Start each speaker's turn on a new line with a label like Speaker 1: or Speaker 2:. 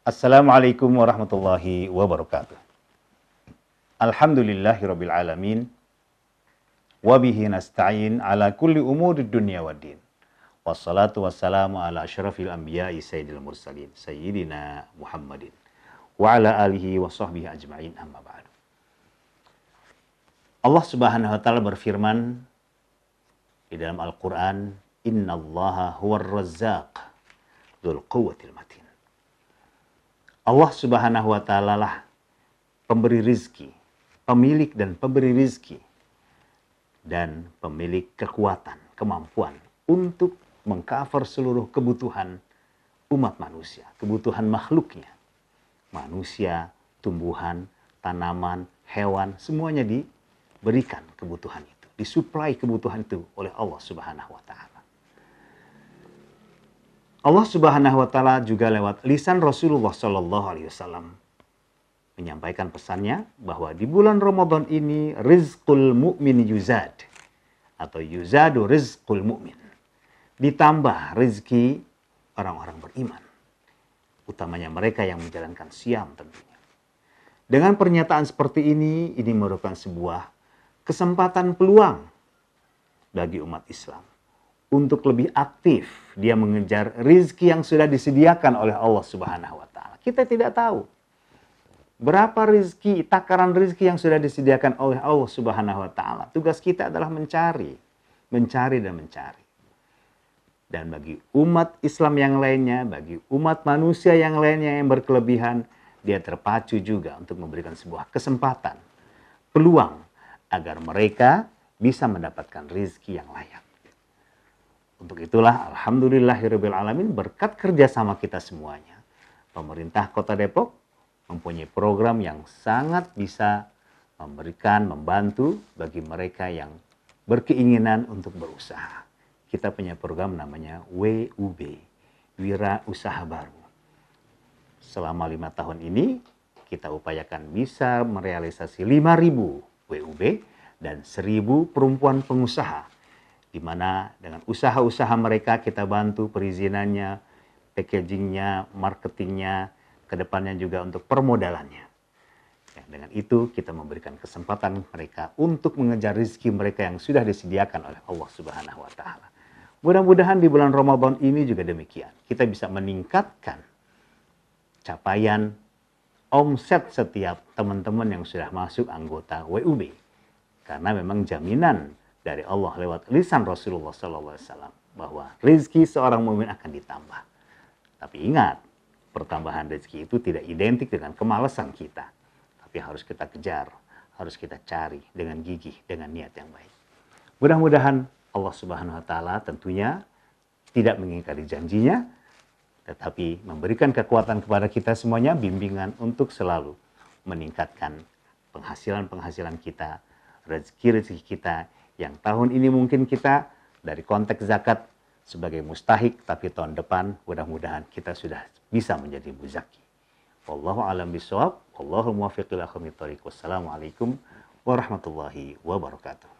Speaker 1: Assalamualaikum warahmatullahi wabarakatuh. Alhamdulillahirabbil alamin. Wabihi nasta'in ala kulli umuri dunya waddin. Wassalatu wassalamu ala asyrafil anbiya'i sayyidil mursalin sayyidina Muhammadin wa ala alihi wa sahbihi ajma'in amma ba'du. Allah Subhanahu wa taala berfirman di dalam Al-Qur'an, "Innallaha huwar razzaq dzul quwwatil matin." Allah Subhanahu wa taala lah pemberi rizki, pemilik dan pemberi rizki, dan pemilik kekuatan, kemampuan untuk mengcover seluruh kebutuhan umat manusia, kebutuhan makhluknya. Manusia, tumbuhan, tanaman, hewan, semuanya diberikan kebutuhan itu, disuplai kebutuhan itu oleh Allah Subhanahu wa taala. Allah Subhanahu wa taala juga lewat lisan Rasulullah Shallallahu alaihi wasallam menyampaikan pesannya bahwa di bulan Ramadan ini rizqul mukmin yuzad atau yuzadu rizqul mukmin Ditambah rezeki orang-orang beriman. Utamanya mereka yang menjalankan siam tentunya. Dengan pernyataan seperti ini, ini merupakan sebuah kesempatan peluang bagi umat Islam untuk lebih aktif. Dia mengejar rizki yang sudah disediakan oleh Allah Subhanahu wa Ta'ala. Kita tidak tahu berapa rizki, takaran rizki yang sudah disediakan oleh Allah Subhanahu wa Ta'ala. Tugas kita adalah mencari, mencari, dan mencari. Dan bagi umat Islam yang lainnya, bagi umat manusia yang lainnya yang berkelebihan, dia terpacu juga untuk memberikan sebuah kesempatan, peluang agar mereka bisa mendapatkan rizki yang layak. Untuk itulah Alhamdulillahirabbil alamin berkat kerjasama kita semuanya. Pemerintah Kota Depok mempunyai program yang sangat bisa memberikan, membantu bagi mereka yang berkeinginan untuk berusaha. Kita punya program namanya WUB, Wira Usaha Baru. Selama lima tahun ini, kita upayakan bisa merealisasi 5.000 WUB dan 1.000 perempuan pengusaha mana dengan usaha-usaha mereka kita bantu perizinannya, packagingnya, marketingnya, kedepannya juga untuk permodalannya. Ya, dengan itu kita memberikan kesempatan mereka untuk mengejar rezeki mereka yang sudah disediakan oleh Allah Subhanahu wa taala. Mudah-mudahan di bulan Ramadan ini juga demikian. Kita bisa meningkatkan capaian omset setiap teman-teman yang sudah masuk anggota WUB. Karena memang jaminan dari Allah lewat lisan Rasulullah SAW bahwa rezeki seorang mukmin akan ditambah. Tapi ingat, pertambahan rezeki itu tidak identik dengan kemalasan kita, tapi harus kita kejar, harus kita cari dengan gigih, dengan niat yang baik. Mudah-mudahan Allah Subhanahu wa taala tentunya tidak mengingkari janjinya tetapi memberikan kekuatan kepada kita semuanya bimbingan untuk selalu meningkatkan penghasilan-penghasilan kita, rezeki-rezeki kita yang tahun ini mungkin kita dari konteks zakat sebagai mustahik, tapi tahun depan mudah-mudahan kita sudah bisa menjadi muzaki. Wallahu alam bisawab, wallahu muwaffiq ila Wassalamualaikum warahmatullahi wabarakatuh.